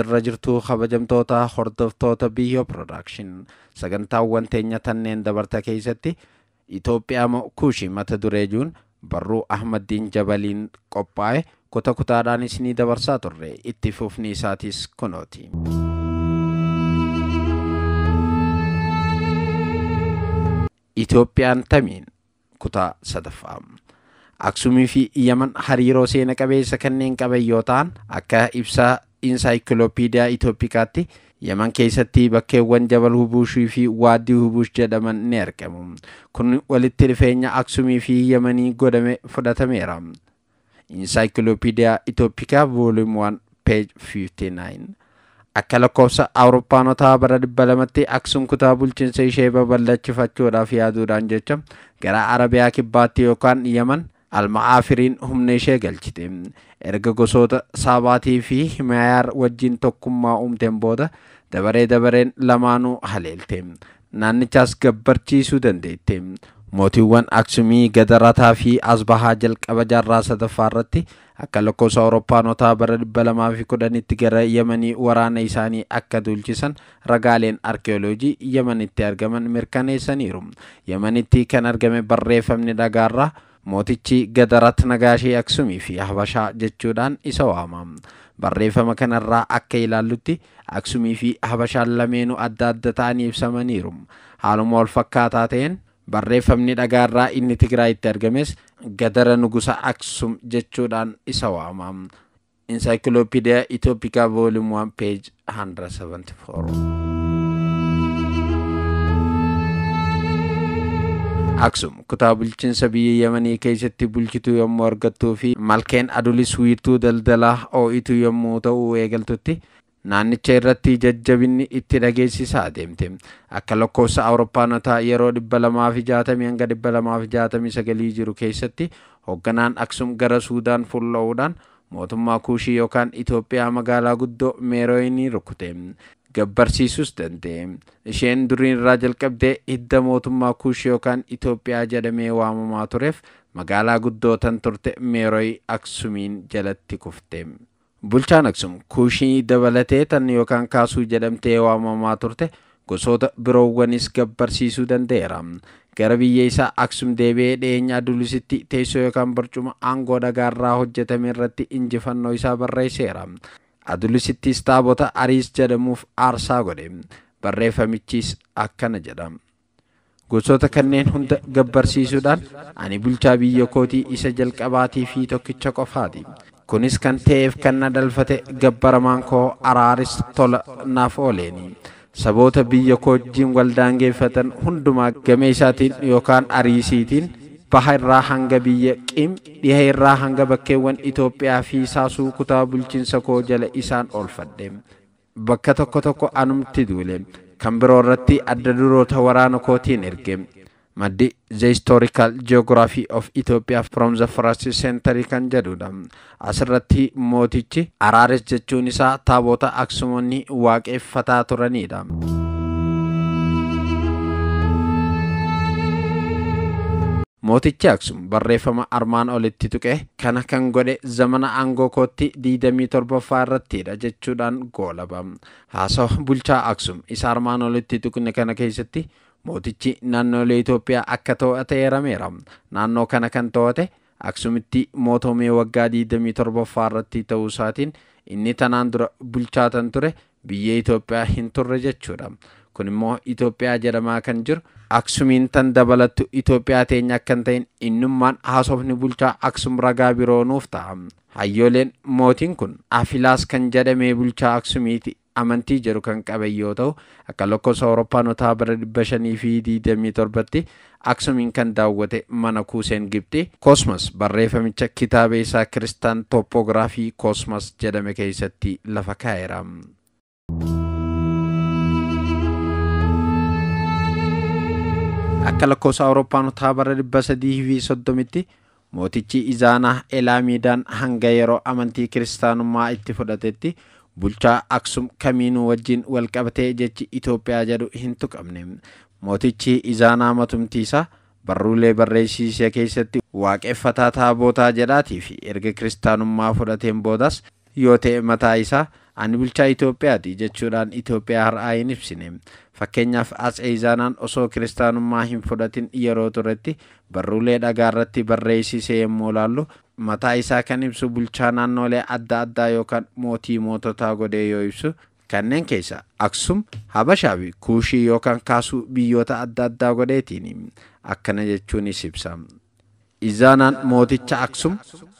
irra jirtuu kabajamtoota hordoftoota biyyoo piroodakshin sagantaawwan teenya tanneen dabarta keessatti Itoophiyaa kuushii mata duree juun barruu Ahmadiin Jabaliin qophaa'e kutaa kutaadhaanis ni dabarsaa turre itti fufni isaatis kunooti. Itoophiyaan tamiin kutaa sadaffaa. Aksumii fi Yemen hariiroo seena qabeessa kanneen qaban yoo ta'an akka ibsaa insaayikiloopiidiyaa itoopikaatti Yemen keessatti bakkeewwan Jabal hubushii fi Waaddii Hubuush jedhaman ni argamu. Kun walitti dhifeenya Aksumii fi Yemanii godame fudhatameera. Insaayikiloopiidiyaa Itoophiikaa Voolium 1 Peej 59 Akka lakkoofsa Awurooppaanotaa bara dhibba lamatti Aksum kutaa bulchiinsa ishee babal'achifachuudhaaf yaaduudhaan jecha gara Arabiyaa kibbaatti yookaan Yemen. almaafiriin humna ishee galchite erga gosoota saabaatii fi himayaar wajjiin tokkummaa uumteen booda dabaree dabareen lamaanuu haleelte naannichaas gabbarchiisuu dandeette mootiiwwan aksumii gadarataa fi asbahaa jalqaba jaarraa sadaffaa irratti akka lakkoofsa awurooppaanotaa bara dhibba lamaa fi kudhanitti gara yemanii waraana isaanii akka duulchisan ragaaleen arkeoloojii yemanitti argaman mirkaneessaniiru yemanitti kan argame barreeffamni dhagaarraa mootichi gadaratti nagaashee aksumii fi habashaa jechuudhaan isa waama. Barreeffama kanarraa akka ilaallutti aksumii fi habashaan lameenuu adda adda ta'anii ibsamaniiru. Haaluma wal fakkaataa ta'een barreeffamni dhagaarraa inni Tigraayitti argames gadara nugusa aksum jechuudhaan isa waama. Insaayikilooppiidiyaa Itoophikaa Voolium 1 peeji 174. Aksum kutaa bulchiinsa biyya Yemanii keessatti bulchituu yommuu argattuu fi malkeen adulis wiirtuu daldalaa oo'itu yommuu ta'u eegaltutti naannicha irratti jajjabinni itti dhageessisaa deemte akka lakkoofsa awurooppaanotaa yeroo 260 hanga sagalii jiru keessatti hoogganaan Aksum gara Suudaan fulla'uudhaan mootummaa Kuushii yookaan Itoophiyaa magaalaa guddoo Meerooyinii rukute. gabbarsiisuus danda'e. Isheen duriin irraa jalqabdee hidda mootummaa Kuush yookaan Itoophiyaa jedhamee waamamaa tureef magaalaa guddootan turte Meeroy Aksumiin jalatti kufte. Bulchaan Aksum Kuushii dabalateetan yookaan kaasuu jedhamtee waamamaa turte gosoota biroowwanis gabbarsiisuu danda'eera. Gara biyya isaa Aksum deebi'ee dhiyeenya Aduliisitti teessoo yookaan barcuma aangoo dhagaarraa hojjetame irratti injifannoo isaa barreesseera. Adulisittis taabota Ariis jedhamuuf aarsaa godhe. Barreeffamichis akkana jedham Gosoota kanneen hunda gabbarsiisuudhaan ani bulchaa biyya kootii isa jalqabaatii fi tokkicha qofaati. Kunis kan ta'eef kan na dalfate gabbaramaan koo araaris tola naaf ooleeni. Saboota biyya koo wajjin waldaangeeffatan hundumaa gamee isaatiin yookaan ariisiitiin baha irraa hanga biyya qim dhiha irraa hanga bakkeewwan Itoophiyaa fi saasuu kutaa bulchiinsa koo jala isaan oolfadhe bakka tokko tokko anumti duule kan biroo irratti adda duroota waraana kootiin erge maddi the historical geography of Ethiopia from the kan jedhudha asirratti mootichi araares jechuun isaa taabota aksumoonni waaqeffataa turanidha. Mootichi Aksum barreeffama armaan olitti tuqe kana kan godhe zamana aangoo kootti 27ffaa jechuudhaan goolaba. Haasoo bulchaa Aksum isa armaan olitti tuqne kana keessatti mootichi naannolee Itoophiyaa akka to'ate erameera. Naannoo kana kan to'ate Aksumitti mootumee waggaa 27ffaa ta'uu isaatiin inni tanaan dura bulchaatan ture biyya Itoophiyaa hin turre jechuudha. kun immoo Itoophiyaa jedhamaa kan jiru Aksumiin tan dabalattu Itoophiyaa teenya akka hin ta'in innummaan haasofni bulchaa Aksum ragaa biroonuuf ta'a. Hayyooleen mootiin kun Afilaas kan jedhamee bulchaa Aksumiiti amantii jedhu kan qaban yoo ta'u akka lakkoofsa Awurooppanotaa bara 527tti Aksumiin kan daawwate mana kuuseen Gibxi Koosmas barreeffamicha kitaaba isaa Kiristaan Tooppogiraafii Koosmas jedhame keessatti lafa kaa'eera. Akka lakkoofsa Awuroopaanotaa bara 330tti mootichi Izaanaa El-Miidaan hanga yeroo amantii kiristaanummaa itti fudhatetti bulchaa Aksum kamiinuu wajjin walqabatee jechi Itoophiyaa jedhu hin tuqamne. Mootichi Izaanaa matumtiisaa barruulee barreessiisee keessatti waaqeffataa bootaa jedhaatii fi erga kiristaanummaa fudhateen boodas yoo ta'e mataa isaa. Ani bulchaa Itoophiyaati jechuudhaan Itoophiyaa har'aa hin ibsine. Fakkeenyaaf as Izaanaan osoo kiristaanummaa hin fudhatin yeroo turetti barruulee dhagaa irratti barreessise yommuu laallu mataa isaa kan ibsu bulchaa naannolee adda addaa yookaan mootii moototaa godee yoo ibsu kanneen keessa Aksum, Habashaa fi Kuushii yookaan kaasuu biyyoota adda addaa godheetiin akkana jechuunis ibsa. Izaanaan mooticha Aksum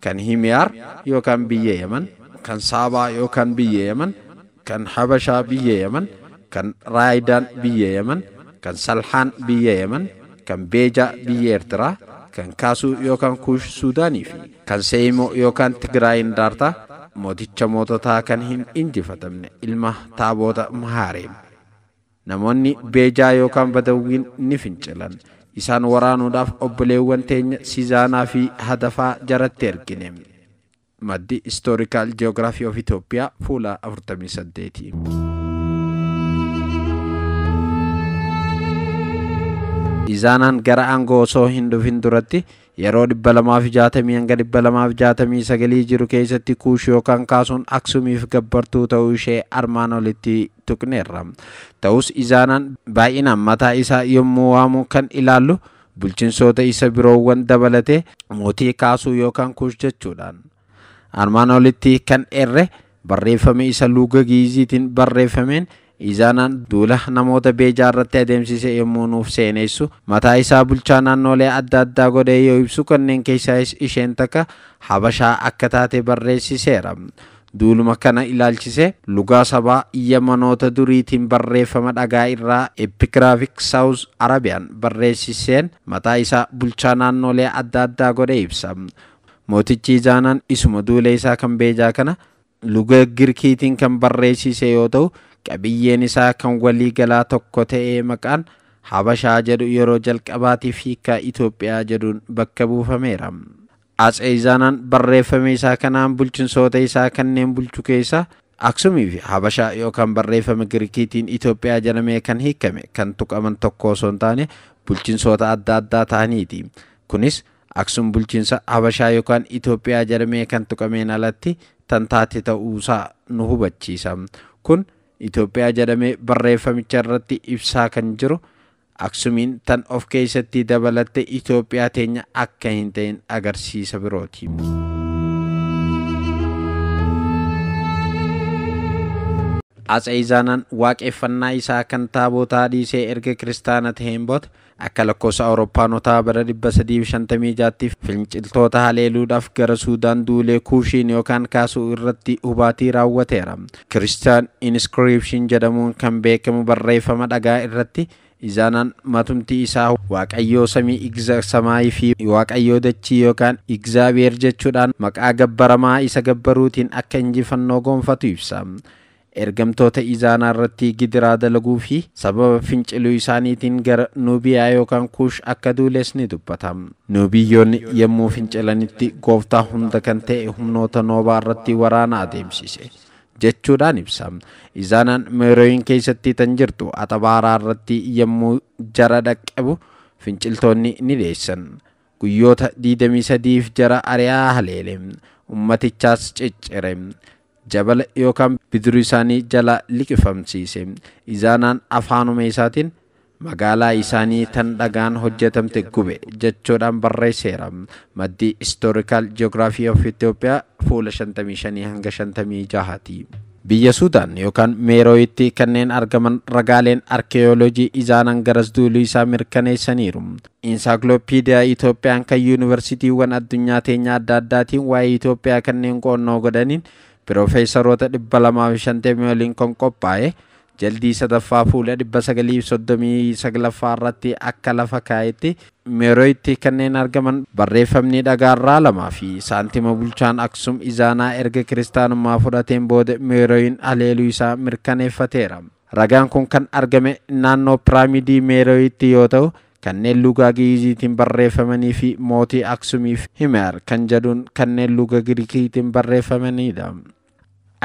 kan Himiyaar yookaan biyya Yemen. kan saabaa yookaan biyya yeman kan habashaa biyya yeman kan raayidaan biyya yeman kan salhaan biyya yeman kan beejaa biyya eertiraa kan kaasuu yookaan kuush suudaanii fi kan seeyimoo yookaan tigraayin daartaa mooticha moototaa kan hin injifatamne ilma taaboota mahaareem namoonni beejaa yookaan badawwiin ni fincilan isaan waraanuudhaaf obboleewwan teenya siizaanaa fi hadafaa jaratti ergine maddii istoorikaal ji'oogiraafii of Itoophiyaa fuula Izaanaan gara aangoo osoo hin dhufin duratti yeroo 260 hanga 269 jiru keessatti kuushi yookaan kaasuun aksumiif gabbartuu ta'uu ishee armaan olitti tuqnerra. Ta'us izaanaan baay'inaan mataa isaa yommuu waamu kan ilaallu bulchinsoota isa biroowwan dabalatee mootii kaasuu yookaan kuush jechuudhaan. armaan olitti kan erre barreeffame isa luuga giiziitiin barreeffameen izaanaan duula namoota beejaa irratti adeemsise yommuu nuuf seenessu mataa isaa bulchaa naannolee adda addaa godhee yoo ibsu kanneen keessaa isheen takka habashaa akka taate barreessiseera. duuluma kana ilaalchise lugaa sabaa iyyamanoota duriitiin barreeffama dhagaa irraa epigiraafik saawus arabiyaan barreessiseen mataa isaa bulchaa naannolee adda addaa godhe ibsa Mootichi Izaanaan isuma duulee isaa kan beejaa kana luga Girkiitiin kan barreessise yoo ta'u, qabiyyeen isaa kan walii galaa tokko ta'ee maqaan Habashaa jedhu yeroo jalqabaatiif hiikaa Itoophiyaa jedhuun bakka buufameera. Atsee Izaanaan barreeffame isaa kanaan bulchinsoota isaa kanneen bulchu keessaa Aksumii fi Habashaa yookaan barreeffama Girkiitiin Itoophiyaa jedhamee kan hiikame kan tuqaman tokko osoo hin taane bulchinsoota adda addaa ta'aniiti. Kunis Aksum bulchiinsa Habashaa yookaan Itoophiyaa jedhamee kan tuqameen alatti tan taate ta'uusaa nu hubachiisa. Kun Itoophiyaa jedhamee barreeffamicha irratti ibsaa kan jiru Aksumiin tan of keessatti dabalattee Itoophiyaa teenya akka hin ta'in agarsiisa birooti. Atsee Izaanaan waaqeffannaa isaa kan taabotaa dhiisee erga kiristaana ta'een booda akka lakkoofsa awurooppaanotaa bara 356tti finciltoota haleeluudhaaf gara Suudaan duulee Kuushiin yookaan kaasuu irratti hubaatii raawwateera. Kiristaan Inscription jedhamuun kan beekamu barreeffama dhagaa irratti Izaanaan matumti isaa Waaqayyoo samii igzaa samaa fi Waaqayyoo dachii yookaan Igzaabeer jechuudhaan maqaa gabbaramaa isa gabbaruutiin akka injifannoo goonfatu ibsa. ergamtoota izaanaa irratti gidiraa dalaguu fi sababa finciluu isaaniitiin gara nuubiyaa yookaan kush akka duules ni dubbatama. Nuubiyyoonni yommuu fincilanitti gooftaa hunda kan ta'e humnoota noobaa irratti waraana adeemsise. Jechuudhaan ibsa. Izaanaan meerooyin keessatti tan jirtu atabaaraa irratti yommuu jara dhaqqabu finciltoonni ni deessan. Guyyoota 23 fi jara ari'aa haleele. Ummatichaas ciccire. jabala yookaan bidiruu isaanii jalaa liqifamsiise izaanaan afaanuma isaatiin magaalaa isaanii tan dhagaan hojjetamte gube jechoodhaan barreesseera maddii istoorikaal ji'oogiraafii of Itoophiyaa fuula shanii hanga shantamii jahaatii. Biyya Suudaan yookaan Meerooyitti kanneen argaman ragaaleen arkeolojii izaanaan garas duuluu isaa mirkaneessaniiru. Insaakiloopiidiyaa Itoophiyaan kan yuunivarsiitiiwwan addunyaa teenyaa adda addaatiin waa'ee Itoophiyaa kanneen qo'annoo godhaniin Piroofeesaroota dhibba lamaa fi qophaa'e jaldii sadaffaa fuula dhibba sagalii fi irratti akka lafa kaayetti meerooyitti kanneen argaman barreeffamni dhagaarraa lamaa fi saantima bulchaan aksum izaanaa erga kiristaanummaa fudhateen booda meerooyin aleeluu isaa mirkaneeffateera. Ragaan kun kan argame naannoo piraamidii meerooyitti yoo ta'u kanneen lugaa giiziitiin barreeffamanii fi mootii aksumiif himeer kan jedhuun kanneen luga giriikiitiin barreeffamanidha.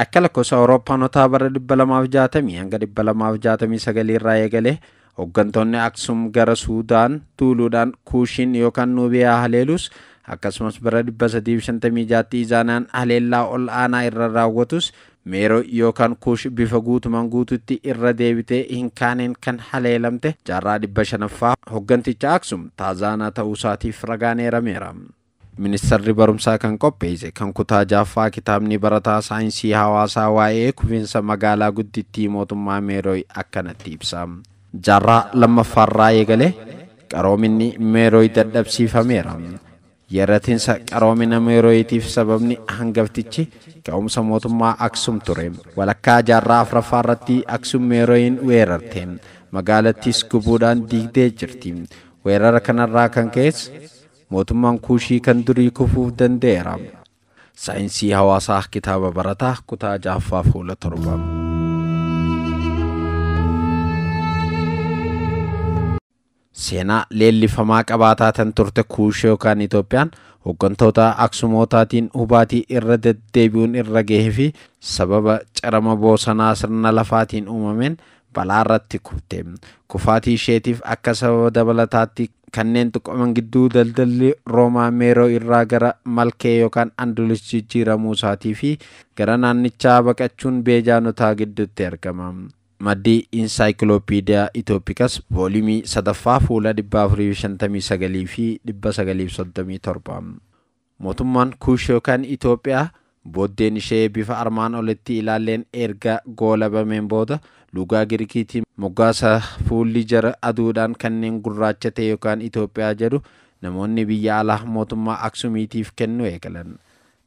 akka lakkoofsa Awurooppaanotaa bara 260 hanga 269 irraa eegalee hooggantoonni Aksum gara Suudaan tuuluudhaan Kuushin yookaan Nuubiyaa haleelus akkasumas bara 356tti izaanaan haleellaa ol aanaa irra raawwatus meeroo yookaan kush bifa guutumaan guututti irra deebitee hin kaaneen kan haleelamte jaarraa 500ffaa hoogganticha Aksum taazaanaa ta'uu isaatiif ragaan Ministarri barumsaa kan qopheese kan kutaa jaaffaa kitaabni barataa saayinsii hawaasaa waa'ee kufiinsa magaalaa guddittii mootummaa Meerooy akkanatti ibsa. Jaarraa lammaffaarraa eegalee qaroominni Meerooy dadhabsiifameera. Yeratinsa qaroomina Meerooyitiif sababni hangaftichi ga'umsa mootummaa Aksum ture. Walakkaa jaarraa afuraffaarratti Aksum Meerooyin weerarte. Magaalattis gubuudhaan diigdee jirti. Weerara kanarraa kan ka'es mootummaan kuushii kan durii kufuuf danda'eera. Saayinsii Hawaasaa kitaaba barataa kutaa ja'affaaf fuula torba. Seenaa leellifamaa qabaataa turte kuushee yookaan Itoophiyaan hooggantoota aksumootaatiin hubaatii irra deddeebi'uun irra gahee fi sababa carama boosonaa sirna lafaatiin uumameen irratti kufte kufaatii isheetiif akka sababa dabalataatti kanneen tuqaman gidduu daldalli roomaa meeroo irraa gara malkee yookaan andulis jijjiiramuu isaatii fi gara naannichaa baqachuun beejaanotaa gidduutti argama. maddii insaayikilopiidiyaa itoopikas volumii sadaffaa fuula 459 fi 937. Mootummaan kush yookaan Itoophiyaa Booddeen ishee bifa armaan olitti ilaalleen erga goolabameen booda lugaa Girkiitiin moggaasa fuulli jara aduudhaan kanneen gurraacha ta'e yookaan Itoophiyaa jedhu namoonni biyya alaa mootummaa Aksumiitiif kennu eegalan.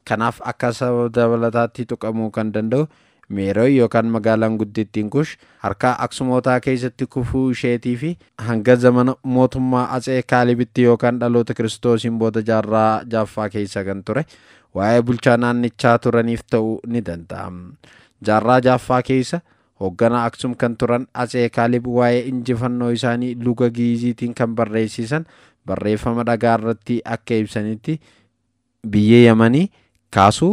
Kanaaf akka saba dabalataatti tuqamuu kan danda'u Meerooy yookaan magaalaan guddittiin kush harkaa Aksumootaa keessatti kufuu isheetii fi hanga zamana mootummaa Atsee Kaalibitti yookaan dhaloota Kiristoosiin booda jaarraa jaaffaa keessa kan ture. waa'ee bulchaa naannichaa turaniif ta'uu ni danda'a Jaarraa jaaffaa keessa hoogganaa Aksum kan turan Atsee Kaalib waa'ee injifannoo isaanii luga Giiziitiin kan barreessisan barreeffama dhagaarratti irratti akka ibsanitti biyyee yamanii kaasuu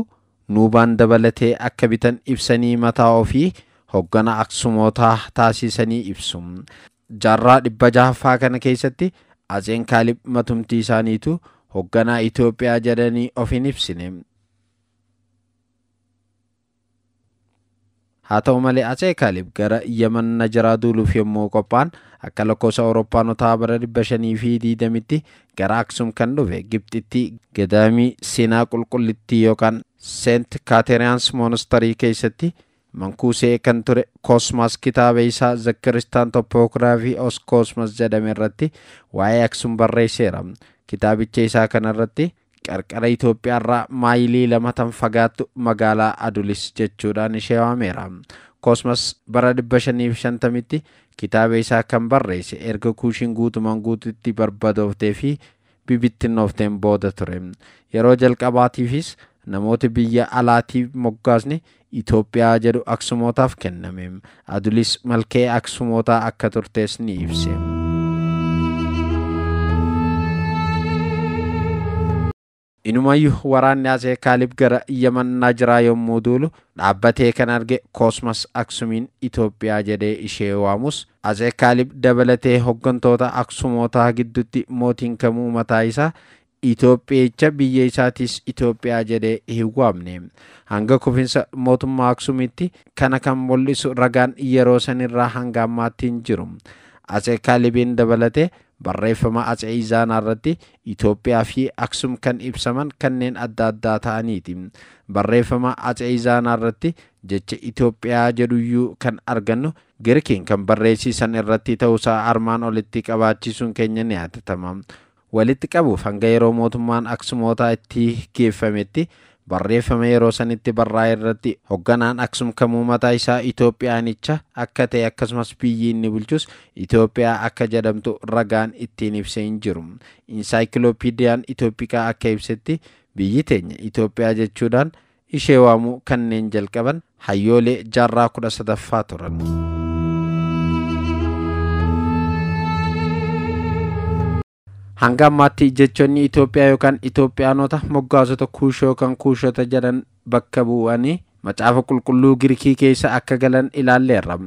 nuubaan dabalatee akka bitan ibsanii mataa ofii hoogganaa Aksumootaa taasisanii ibsu. Jaarraa dhibba jaaffaa kana keessatti Atseen Kaalib matumtii isaaniitu. hogganaa Itoophiyaa jedhanii of hin ibsine. Haa ta'u malee asee Kaalib gara Yemen Najaraa duuluuf yommuu qopha'an akka lakkoofsa Awurooppaanotaa bara fi tti gara Aksum kan dhufe Gibxitti gadaamii sinaa Qulqullittii yookaan Seent Kaateriyaans Moonastarii keessatti mankuusee kan ture Koosmas kitaaba isaa zakiristaan Toppoogiraafii Os Koosmas jedhame irratti waa'ee Aksum barreesseera. Kitaabicha isaa kanarratti qarqara irraa maayilii lama tan fagaattu magaalaa Adulis jechuudhaan ishee waameera. Koosmas bara 550tti kitaaba isaa kan barreesse erga Kuushiin guutumaan guututti barbadooftee fi bibittinnoofteen booda ture. Yeroo jalqabaatiifis namoota biyya alaatii moggaasni Itoophiyaa jedhu Aksumootaaf kenname. Adulis malkee Aksumootaa akka turtees ni ibse. Inumayyuu waraanni Asee Kaalib gara Yamannaa jiraa yommuu duulu dhaabbatee kan arge kosmas Aksumiin Itoophiyaa jedhee ishee waamus Asee Kaalib dabalatee hoggantoota Aksumootaa gidduutti mootiin kamuu mataa isaa Itoophiyicha biyya isaatiis Itoophiyaa jedhee hin waamne hanga kufiinsa mootummaa Aksumiitti kana kan mul'isu ragaan yeroo sanirraa hanga ammaatti hin jiru. Asee Kaalibiin dabalatee barreeffama Atsee Zaanaa irratti Itoophiyaa fi Aksum kan ibsaman kanneen adda addaa ta'aniiti. Barreeffama Atsee Zaanaa irratti jecha Itoophiyaa jedhuyyuu kan argannu Girkiin kan barreessisan irratti ta'uusaa armaan olitti qabaachisuun keenya ni Walitti qabuuf hanga yeroo mootummaan Aksumootaa itti geeffametti. barreeffama yeroo sanitti barraa'e irratti hogganaan aksumkamuu mataa isaa Itoophiyaanicha akka ta'e akkasumas biyyi inni bulchus Itoophiyaa akka jedhamtu ragaan ittiin ibsee hin jiru. Insaaykiloopiidiyaan Itoophiyaa akka ibsetti biyyi teenya Itoophiyaa jechuudhaan ishee waamuu kanneen jalqaban hayyoolee jaarraa kudha sadaffaa turan. hanga ammaatti jechoonni Itoophiyaa yookaan Itoophiyaanota moggaasota kuushoo kan kuushota jedhan bakka bu'anii macaafa qulqulluu Girkii keessa akka galan ilaalleerra.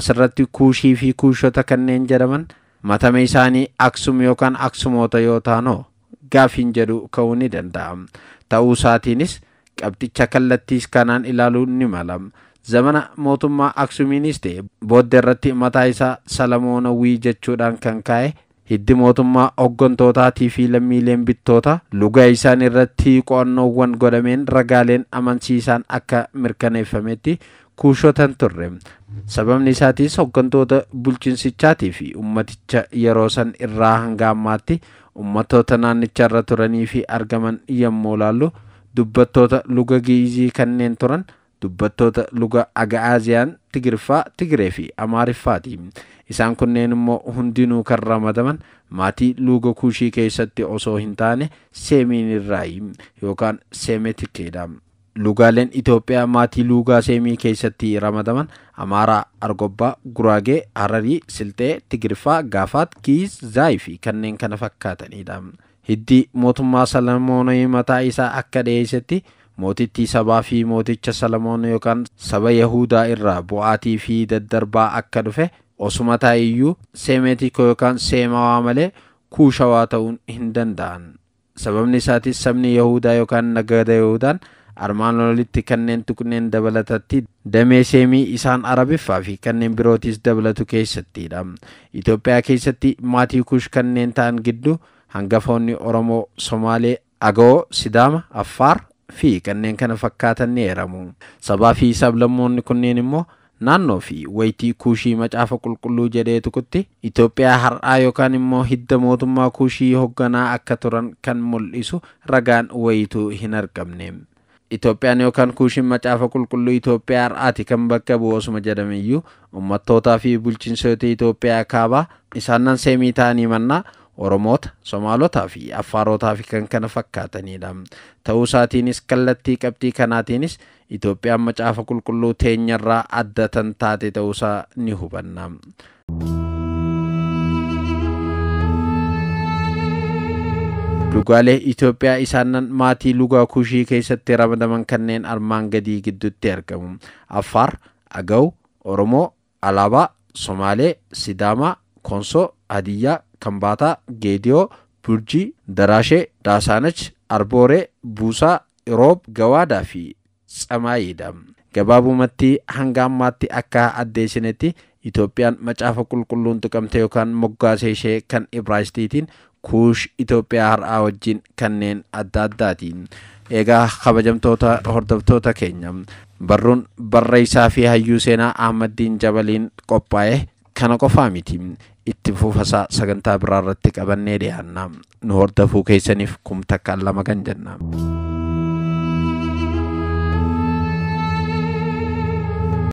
Asirratti kuushii fi kuushota kanneen jedhaman matama isaanii aksum yookaan aksumoota yoo taanoo gaafiin jedhu ka'uu ni danda'a. Ta'uu isaatiinis qabxicha kallattis kanaan ilaaluun ni mala. Zamana mootummaa Aksumiinis ta'e booda irratti mataa isaa Salamoonawwii jechuudhaan kan ka'e. hiddi mootummaa hooggantootaati fi lammiileen bittoota lugaa isaan irratti qo'annoowwan godhameen ragaaleen amansiisaan akka mirkaneeffametti kuushotan turre sababni isaatiis hoggantoota bulchiinsichaatii fi ummaticha yeroo san irraa hanga ammaatti ummatoota naannicha irra turanii fi argaman yommuu laallu dubbattoota luga giizii kanneen turan. dubbattoota luga aga'aaziyaan tigirfaa tigiree fi amaariffaati isaan kunneen immoo hundinuu kan ramadaman maatii luga kuushii keessatti osoo hin taane seemiin irraayi yookaan Lugaaleen Itoophiyaa maatii Lugaa seemii keessatti ramadaman Amaaraa, Argobbaa, Guraagee, Hararii, Silxee, Tigirfaa, Gaafaat, Kiiz, Zaayii fi kanneen kana fakkaatanidha. Hiddii mootummaa Salamoonii mataa isaa akka dhiyeessetti mootittii sabaa fi mooticha Salamoon yookaan saba Yahudaa irraa bu'aatii fi daddarbaa akka dhufe osuma iyyuu seemeetikoo yookaan seemawaa malee kuushawaa ta'uun hin danda'an. Sababni isaatis sabni Yahudaa yookaan nagada Yahudaan armaan olitti kanneen tuqneen dabalatatti damee seemii isaan arabiffaa fi kanneen birootis dabalatu keessattidha. Itoophiyaa keessatti maatii kuush kanneen ta'an gidduu hangafoonni Oromoo, Somaalee, Agoo, Sidaama, Affaar, fi kanneen kana fakkaatan ni eeramu. Sabaa fi sablammoonni kunneen immoo naannoo fi wayitii kuushii macaafa qulqulluu jedhee tuqutti Itoophiyaa har'aa yookaan immoo hidda mootummaa kuushii hoogganaa akka turan kan mul'isu ragaan wayituu hin argamne. Itoophiyaan yookaan kuushiin macaafa qulqulluu Itoophiyaa har'aati kan bakka bu'u osuma jedhame iyyuu fi bulchiinsota Itoophiyaa kaabaa isaan nan seemii ta'anii mannaa Oromoota, Somaalotaa fi Affaarotaa fi kan kana fakkaatanidha. Ta'uu isaatiinis kallattii qabdii kanaatiinis Itoophiyaan macaafa qulqulluu teenyarraa adda taate ta'uusaa ni hubanna. Lugaalee Itoophiyaa isaan maatii lugaa kuushii keessatti ramadaman kanneen armaan gadii gidduutti argamu. Affaar, Agawu, Oromoo, Alaabaa, Somaalee, Sidaamaa, Konsoo, Hadiyyaa, kambataa Geediyoo, Burjii, Daraashee, Daasaanach, Arbooree, Buusaa, Iroob, Gawaadaa fi Tsamaayiidha. Gabaabumatti hanga ammaatti akka adda isinetti Itoophiyaan macaafa qulqulluun tuqamte yookaan moggaasee ishee kan Ibraayistiitiin kuush Itoophiyaa har'aa wajjin kanneen adda addaati. Egaa kabajamtoota hordoftoota keenya barruun barreessaa fi hayyuu seenaa ahmadiin Jabaliin qophaa'e kana qofaa miti. itti fuufasaa sagantaa biraa irratti qabannee dhiyaanna nu hordafuu keessaniif kumtakkaan lama kan jenna.